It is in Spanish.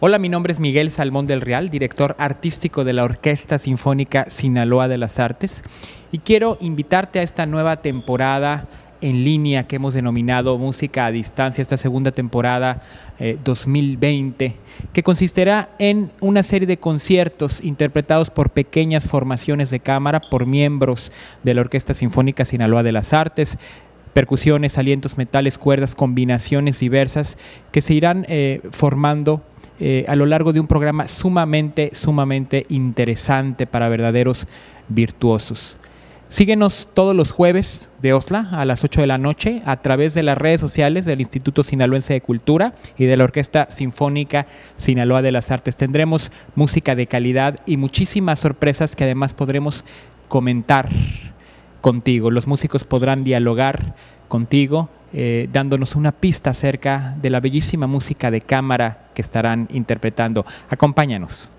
Hola, mi nombre es Miguel Salmón del Real, director artístico de la Orquesta Sinfónica Sinaloa de las Artes, y quiero invitarte a esta nueva temporada en línea que hemos denominado Música a Distancia, esta segunda temporada 2020, eh, que consistirá en una serie de conciertos interpretados por pequeñas formaciones de cámara, por miembros de la Orquesta Sinfónica Sinaloa de las Artes, percusiones, alientos, metales, cuerdas, combinaciones diversas que se irán eh, formando eh, a lo largo de un programa sumamente, sumamente interesante para verdaderos virtuosos. Síguenos todos los jueves de Osla a las 8 de la noche a través de las redes sociales del Instituto Sinaloense de Cultura y de la Orquesta Sinfónica Sinaloa de las Artes. Tendremos música de calidad y muchísimas sorpresas que además podremos comentar contigo. Los músicos podrán dialogar contigo eh, dándonos una pista acerca de la bellísima música de cámara que estarán interpretando. Acompáñanos.